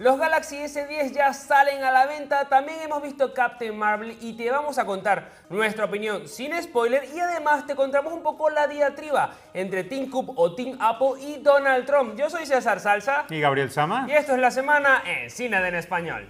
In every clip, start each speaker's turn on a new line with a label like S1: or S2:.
S1: Los Galaxy S10 ya salen a la venta, también hemos visto Captain Marvel y te vamos a contar nuestra opinión sin spoiler y además te contamos un poco la diatriba entre Team Coop o Team Apple y Donald Trump. Yo soy César Salsa
S2: y Gabriel Sama
S1: y esto es la semana en Cine en Español.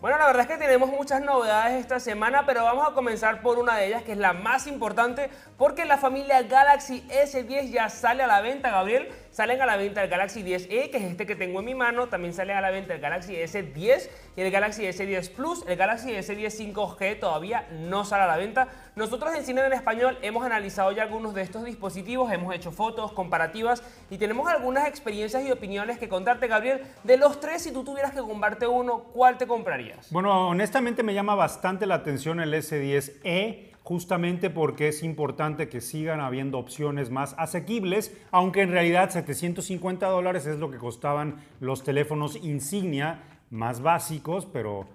S1: Bueno, la verdad es que tenemos muchas novedades esta semana, pero vamos a comenzar por una de ellas, que es la más importante, porque la familia Galaxy S10 ya sale a la venta, Gabriel Salen a la venta el Galaxy 10e, que es este que tengo en mi mano. También sale a la venta el Galaxy S10 y el Galaxy S10 Plus. El Galaxy S10 5G todavía no sale a la venta. Nosotros en Cine en Español hemos analizado ya algunos de estos dispositivos, hemos hecho fotos, comparativas y tenemos algunas experiencias y opiniones que contarte, Gabriel. De los tres, si tú tuvieras que comprarte uno, ¿cuál te comprarías?
S2: Bueno, honestamente me llama bastante la atención el S10e justamente porque es importante que sigan habiendo opciones más asequibles, aunque en realidad 750 dólares es lo que costaban los teléfonos insignia más básicos, pero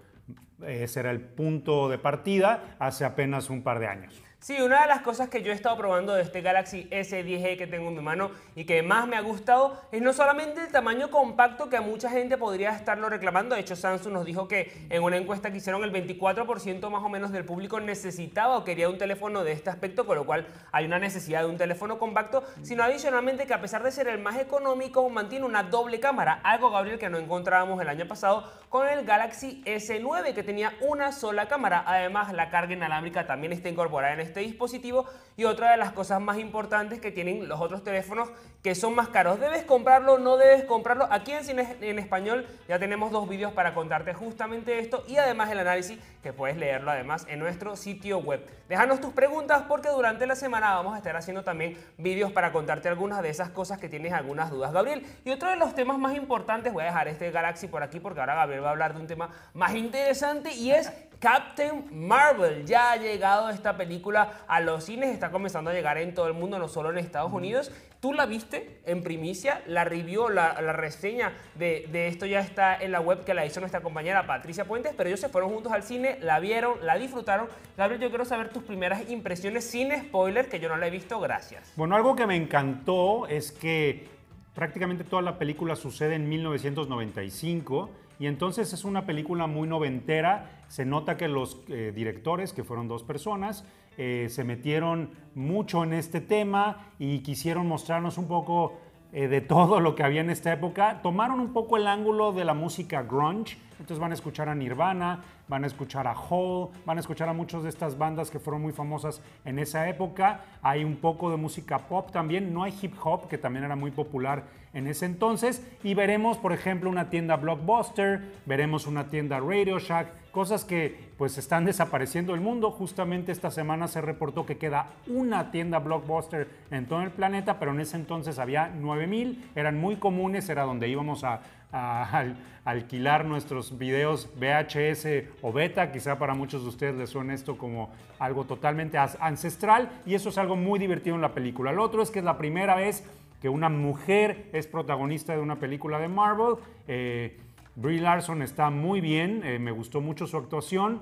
S2: eh, ese era el punto de partida hace apenas un par de años.
S1: Sí, una de las cosas que yo he estado probando de este Galaxy S10e que tengo en mi mano y que más me ha gustado es no solamente el tamaño compacto que a mucha gente podría estarlo reclamando, de hecho Samsung nos dijo que en una encuesta que hicieron el 24% más o menos del público necesitaba o quería un teléfono de este aspecto, con lo cual hay una necesidad de un teléfono compacto, sino adicionalmente que a pesar de ser el más económico mantiene una doble cámara, algo Gabriel que no encontrábamos el año pasado con el Galaxy S9 que tenía una sola cámara, además la carga inalámbrica también está incorporada en este dispositivo y otra de las cosas más importantes que tienen los otros teléfonos que son más caros. ¿Debes comprarlo? ¿No debes comprarlo? Aquí en en Español ya tenemos dos vídeos para contarte justamente esto y además el análisis que puedes leerlo además en nuestro sitio web. Déjanos tus preguntas porque durante la semana vamos a estar haciendo también vídeos para contarte algunas de esas cosas que tienes algunas dudas, Gabriel. Y otro de los temas más importantes, voy a dejar este Galaxy por aquí porque ahora Gabriel va a hablar de un tema más interesante y es Captain Marvel ya ha llegado esta película a los cines, está comenzando a llegar en todo el mundo, no solo en Estados Unidos. Tú la viste en primicia, la review, la, reseña de, de, esto ya está en la web que la hizo nuestra compañera Patricia Puentes, pero ellos se fueron juntos al cine, la vieron, la disfrutaron. Gabriel, yo quiero saber tus primeras impresiones sin spoiler, que yo no la he visto, gracias.
S2: Bueno, algo que me encantó es que prácticamente toda la película sucede en 1995 y entonces es una película muy noventera se nota que los eh, directores, que fueron dos personas, eh, se metieron mucho en este tema y quisieron mostrarnos un poco eh, de todo lo que había en esta época. Tomaron un poco el ángulo de la música grunge, entonces van a escuchar a Nirvana, van a escuchar a Hole, van a escuchar a muchas de estas bandas que fueron muy famosas en esa época. Hay un poco de música pop también, no hay hip hop, que también era muy popular en ese entonces y veremos, por ejemplo, una tienda Blockbuster, veremos una tienda Radio Shack, cosas que pues están desapareciendo del mundo. Justamente esta semana se reportó que queda una tienda Blockbuster en todo el planeta, pero en ese entonces había 9000, eran muy comunes, era donde íbamos a, a, alquilar nuestros videos VHS o beta, quizá para muchos de ustedes les suene esto como algo totalmente ancestral y eso es algo muy divertido en la película. Lo otro es que es la primera vez que una mujer es protagonista de una película de Marvel. Eh, Brie Larson está muy bien, eh, me gustó mucho su actuación.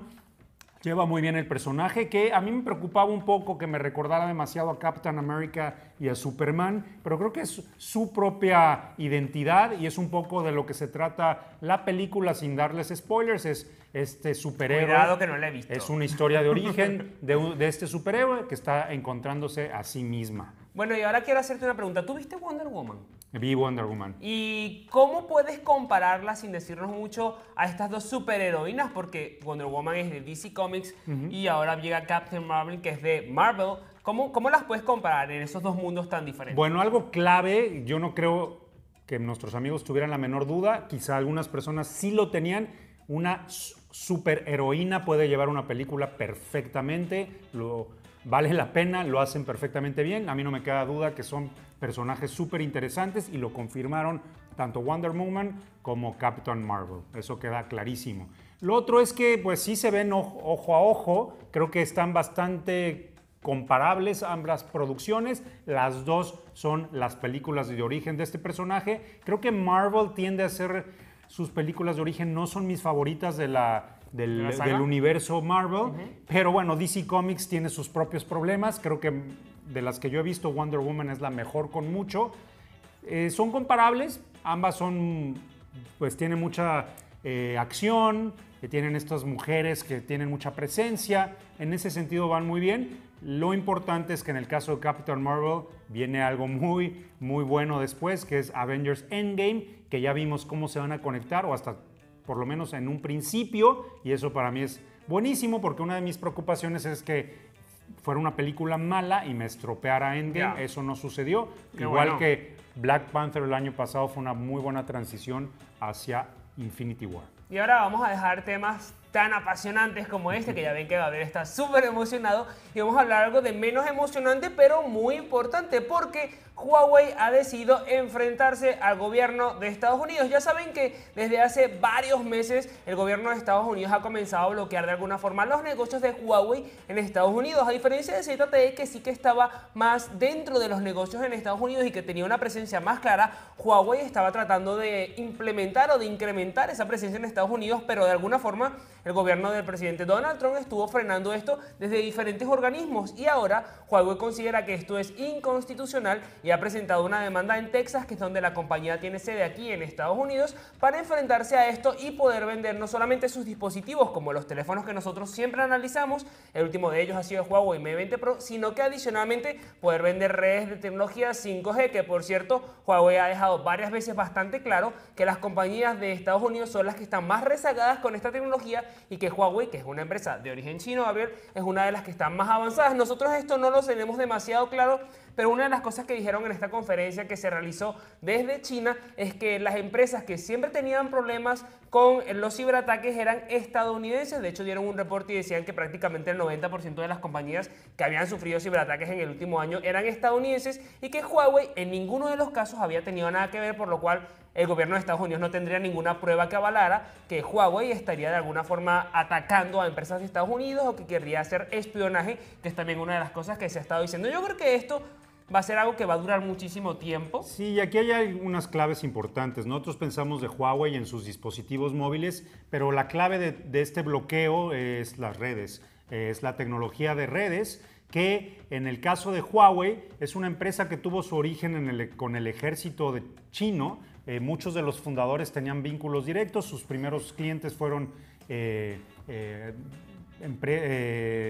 S2: Lleva muy bien el personaje, que a mí me preocupaba un poco que me recordara demasiado a Captain America y a Superman, pero creo que es su propia identidad y es un poco de lo que se trata la película sin darles spoilers. Es este superhéroe. que no Es una historia de origen de este superhéroe que está encontrándose a sí misma.
S1: Bueno, y ahora quiero hacerte una pregunta. ¿Tú viste Wonder Woman?
S2: Vi Wonder Woman.
S1: ¿Y cómo puedes compararla sin decirnos mucho a estas dos superheroínas? Porque Wonder Woman es de DC Comics y ahora llega Captain Marvel, que es de Marvel. ¿Cómo, ¿Cómo las puedes comparar en esos dos mundos tan diferentes?
S2: Bueno, algo clave, yo no creo que nuestros amigos tuvieran la menor duda, quizá algunas personas sí lo tenían, una superheroína puede llevar una película perfectamente, lo, vale la pena, lo hacen perfectamente bien. A mí no me queda duda que son personajes súper interesantes y lo confirmaron tanto Wonder Woman como Captain Marvel. Eso queda clarísimo. Lo otro es que pues sí se ven ojo, a ojo, creo que están bastante comparables ambas producciones, las dos son las películas de origen de este personaje. Creo que Marvel tiende a ser sus películas de origen no son mis favoritas de la del, universo Marvel. Pero bueno, DC Comics tiene sus propios problemas. Creo que de las que yo he visto, Wonder Woman es la mejor con mucho. Eh, son comparables, ambas son, pues tienen mucha eh, acción, que eh, tienen estas mujeres que tienen mucha presencia, en ese sentido van muy bien. Lo importante es que en el caso de Captain Marvel viene algo muy, muy bueno después, que es Avengers Endgame, que ya vimos cómo se van a conectar o hasta por lo menos en un principio, y eso para mí es buenísimo porque una de mis preocupaciones es que fuera una película mala y me estropeara Endgame. Eso no sucedió. Igual que Black Panther el año pasado fue una muy buena transición hacia Infinity War.
S1: Y ahora vamos a dejar temas tan apasionantes como este, que ya ven que va a haber está súper emocionado. Y vamos a hablar algo de menos emocionante, pero muy importante, porque Huawei ha decidido enfrentarse al gobierno de Estados Unidos. Ya saben que desde hace varios meses el gobierno de Estados Unidos ha comenzado a bloquear de alguna forma los negocios de Huawei en Estados Unidos, a diferencia de ZTE que sí que estaba más dentro de los negocios en Estados Unidos y que tenía una presencia más clara, Huawei estaba tratando de implementar o de incrementar esa presencia en Estados Unidos, pero de alguna forma el gobierno del presidente Donald Trump estuvo frenando esto desde diferentes organismos y ahora Huawei considera que esto es inconstitucional y ha presentado una demanda en Texas, que es donde la compañía tiene sede aquí en Estados Unidos, para enfrentarse a esto y poder vender no solamente sus dispositivos como los teléfonos que nosotros siempre analizamos, el último de ellos ha sido Huawei M20 Pro, sino que adicionalmente poder vender redes de tecnología 5G, que por cierto Huawei ha dejado varias veces bastante claro que las compañías de Estados Unidos son las que están más rezagadas con esta tecnología y que Huawei, que es una empresa de origen chino, a ver es una de las que están más avanzadas. Nosotros esto no lo tenemos demasiado claro, pero una de las cosas que dijeron en esta conferencia que se realizó desde China es que las empresas que siempre tenían problemas con los ciberataques eran estadounidenses. De hecho, dieron un reporte y decían que prácticamente el 90% de las compañías que habían sufrido ciberataques en el último año eran estadounidenses y que Huawei en ninguno de los casos había tenido nada que ver, por lo cual el gobierno de Estados Unidos no tendría ninguna prueba que avalara que Huawei estaría de alguna forma atacando a empresas de Estados Unidos o que querría hacer espionaje, que es también una de las cosas que se ha estado diciendo. Yo creo que esto va a ser algo que va a durar muchísimo tiempo. Sí, y aquí hay algunas
S2: claves importantes. Nosotros pensamos de Huawei en sus dispositivos móviles, pero la clave de, este bloqueo es las redes, es la tecnología de redes que en el caso de Huawei es una empresa que tuvo su origen con el ejército de chino, eh, muchos de los fundadores tenían vínculos directos, sus primeros clientes fueron, eh, eh,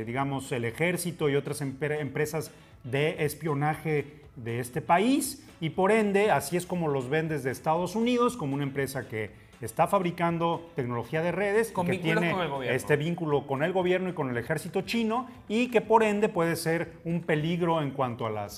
S2: digamos, el ejército y otras empresas de espionaje de este país y por ende así es como los ven desde Estados Unidos como una empresa que está fabricando tecnología de redes que tiene este vínculo con el gobierno y con el ejército chino y que por ende puede ser un peligro en cuanto a la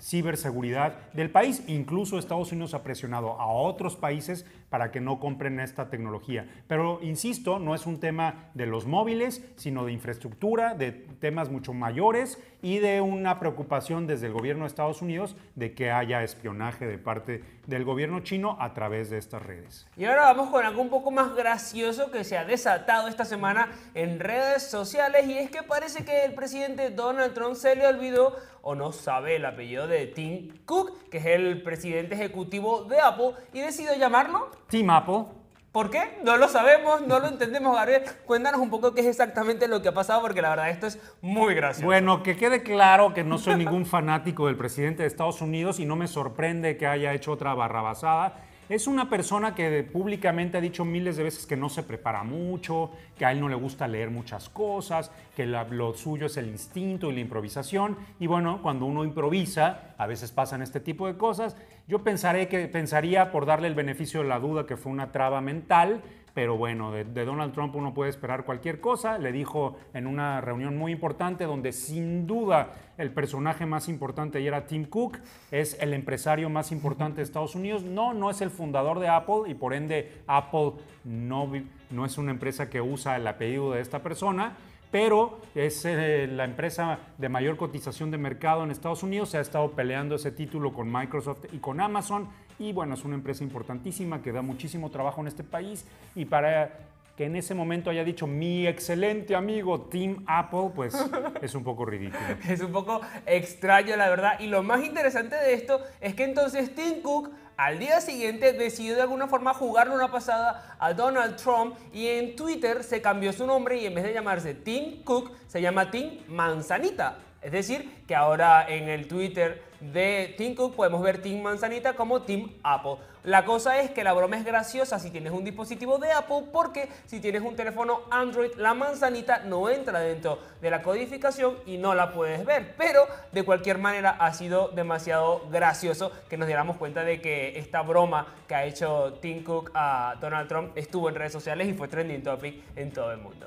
S2: ciberseguridad del país. Incluso Estados Unidos ha presionado a otros países para que no compren esta tecnología. Pero, insisto, no es un tema de los móviles, sino de infraestructura, de temas mucho mayores y de una preocupación desde el gobierno de Estados Unidos de que haya espionaje de parte del gobierno chino a través de estas redes.
S1: Y ahora vamos con algo un poco más gracioso que se ha desatado esta semana en redes sociales y es que parece que el presidente Donald Trump se le olvidó o no sabe el apellido de Tim Cook, que es el presidente ejecutivo de Apple, y decide llamarlo Tim Apple. ¿Por qué? No lo sabemos, no lo entendemos, Gabriel. Cuéntanos un poco qué es exactamente lo que ha pasado, porque la verdad esto es muy gracioso. Bueno, que quede claro
S2: que no soy ningún fanático del presidente de Estados Unidos y no me sorprende que haya hecho otra barrabasada es una persona que públicamente ha dicho miles de veces que no se prepara mucho, que a él no le gusta leer muchas cosas, que lo suyo es el instinto y la improvisación. Y bueno, cuando uno improvisa, a veces pasan este tipo de cosas. Yo pensaré que pensaría por darle el beneficio de la duda que fue una traba mental, pero bueno, de, Donald Trump uno puede esperar cualquier cosa. Le dijo en una reunión muy importante donde sin duda el personaje más importante y era Tim Cook, es el empresario más importante de Estados Unidos. No, no es el fundador de Apple y por ende Apple no, no es una empresa que usa el apellido de esta persona pero es eh, la empresa de mayor cotización de mercado en Estados Unidos. Se ha estado peleando ese título con Microsoft y con Amazon. Y bueno, es una empresa importantísima que da muchísimo trabajo en este país. Y para que en ese momento haya
S1: dicho mi excelente amigo Tim Apple, pues es un poco ridículo. es un poco extraño, la verdad. Y lo más interesante de esto es que entonces Tim Cook al día siguiente decidió de alguna forma jugarle una pasada a Donald Trump y en Twitter se cambió su nombre y en vez de llamarse Tim Cook se llama Tim Manzanita. Es decir, que ahora en el Twitter de Team Cook podemos ver Team Manzanita como Team Apple. La cosa es que la broma es graciosa si tienes un dispositivo de Apple porque si tienes un teléfono Android la manzanita no entra dentro de la codificación y no la puedes ver. Pero de cualquier manera ha sido demasiado gracioso que nos diéramos cuenta de que esta broma que ha hecho Tim Cook a Donald Trump estuvo en redes sociales y fue trending topic en todo el mundo.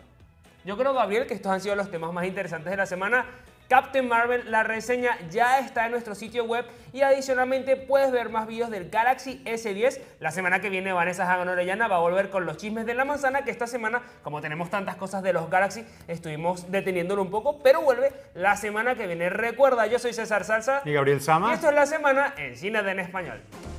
S1: Yo creo, Gabriel, que estos han sido los temas más interesantes de la semana. Captain Marvel, la reseña ya está en nuestro sitio web y adicionalmente puedes ver más videos del Galaxy S10. La semana que viene Vanessa Hagan Orellana va a volver con los chismes de la manzana, que esta semana, como tenemos tantas cosas de los Galaxy, estuvimos deteniéndolo un poco, pero vuelve la semana que viene. Recuerda, yo soy César Salsa. Y Gabriel Sama. esto es la semana en Cine en Español.